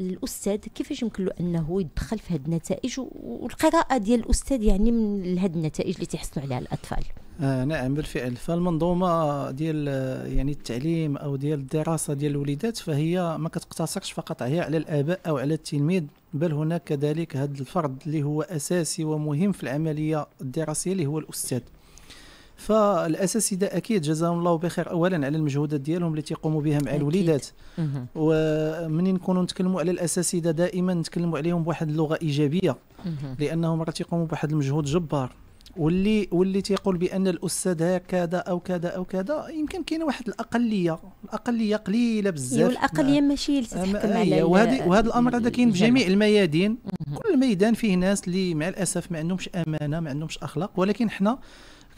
الاستاذ كيفاش يمكن له انه يدخل في هذه النتائج والقراءه ديال الاستاذ يعني من هذه النتائج اللي تيحصلوا عليها الاطفال آه نعم بالفعل فالمنظومه ديال آه، يعني التعليم او ديال الدراسه ديال الوليدات فهي ما كتقتصرش فقط هي على الاباء او على التلميذ بل هناك كذلك هذا الفرد اللي هو اساسي ومهم في العمليه الدراسيه اللي هو الاستاذ فالاساتذه اكيد جزاهم الله بخير اولا على المجهودات ديالهم اللي تيقوموا بها مع الوليدات ومن نكونوا نتكلموا على الاساتذه دائما نتكلموا عليهم بواحد اللغه ايجابيه لانهم راه تيقوموا بواحد المجهود جبار واللي واللي تيقول بان الاستاذ هكذا او كذا او كذا يمكن كاينه واحد الاقليه الاقليه قليله بزاف والاقليه أيوة، ماشي اللي تتحكم أيوة، عليها وهذا وهذا الامر هذا كاين في جميع الميادين كل ميدان فيه ناس اللي مع الاسف ما عندهمش امانه ما عندهمش اخلاق ولكن حنا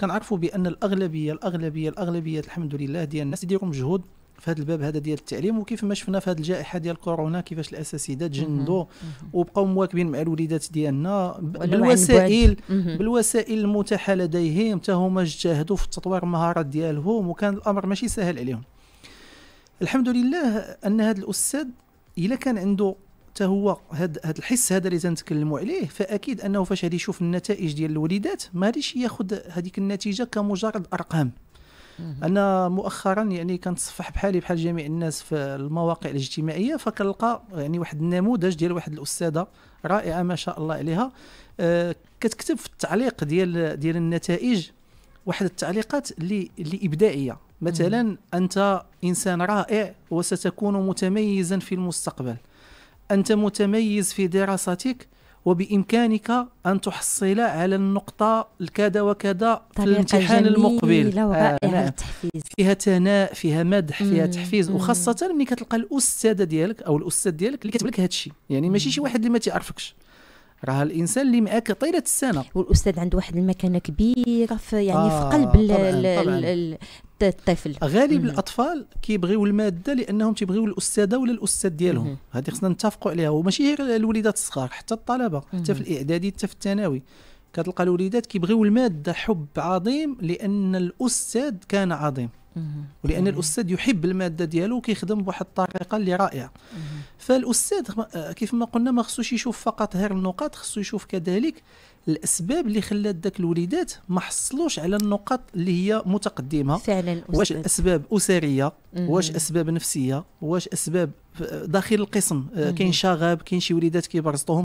كنعرفوا بان الاغلبيه الاغلبيه الاغلبيه الحمد لله ديال الناس يديروا مجهود في هذا الباب هذا ديال التعليم وكيف ما شفنا في هذه الجائحه ديال كورونا كيفاش الاساتذه تجندوا وبقاو مواكبين مع الوليدات ديالنا بالوسائل بالوسائل المتاحه لديهم حتى هما اجتهدوا في تطوير المهارات ديالهم وكان الامر ماشي سهل عليهم الحمد لله ان هذا الاستاذ الا كان عنده حتى هو هذا الحس هذا اللي تنتكلموا عليه فاكيد انه فاش غادي يشوف النتائج ديال الوليدات ما غاديش ياخذ هذيك النتيجه كمجرد ارقام انا مؤخرا يعني كنتصفح بحالي بحال جميع الناس في المواقع الاجتماعيه فكنلقى يعني واحد النموذج ديال واحد الاستاذه رائعه ما شاء الله عليها أه كتكتب في التعليق ديال ديال النتائج واحد التعليقات اللي اللي ابداعيه مثلا انت انسان رائع وستكون متميزا في المستقبل انت متميز في دراستك وبإمكانك أن تحصل على النقطة الكذا وكذا في الامتحان المقبل آه نعم. فيها ثناء فيها مدح فيها تحفيز مم. وخاصة ملي كتلقى الأستاذة ديالك أو الأستاذ ديالك اللي كتب لك هذا الشيء يعني ماشي شي واحد اللي ما تيعرفكش راه الانسان اللي معاك طيله السنه والاستاذ عنده واحد المكانه كبيره في يعني آه في قلب طبعاً طبعاً. الطفل غالب الاطفال كيبغيو الماده لانهم تيبغيو الاستاذه ولا الاستاذ ديالهم هذه خصنا نتفقوا عليها وماشي غير الوليدات الصغار حتى الطلبه حتى في الاعدادي حتى في الثانوي كتلقى الوليدات كيبغيو الماده حب عظيم لان الاستاذ كان عظيم ولان الاستاذ يحب الماده ديالو وكيخدم بواحد الطريقه اللي رائعه فالاستاذ آه، كيف ما قلنا ما خصوش يشوف فقط غير النقاط خصو يشوف كذلك الاسباب اللي خلات ذاك الوليدات ما حصلوش على النقاط اللي هي متقدمه فعلا واش اسباب اسريه واش اسباب نفسيه واش اسباب آه، داخل القسم آه، كاين شغب كاين شي وليدات كيبرزطوهم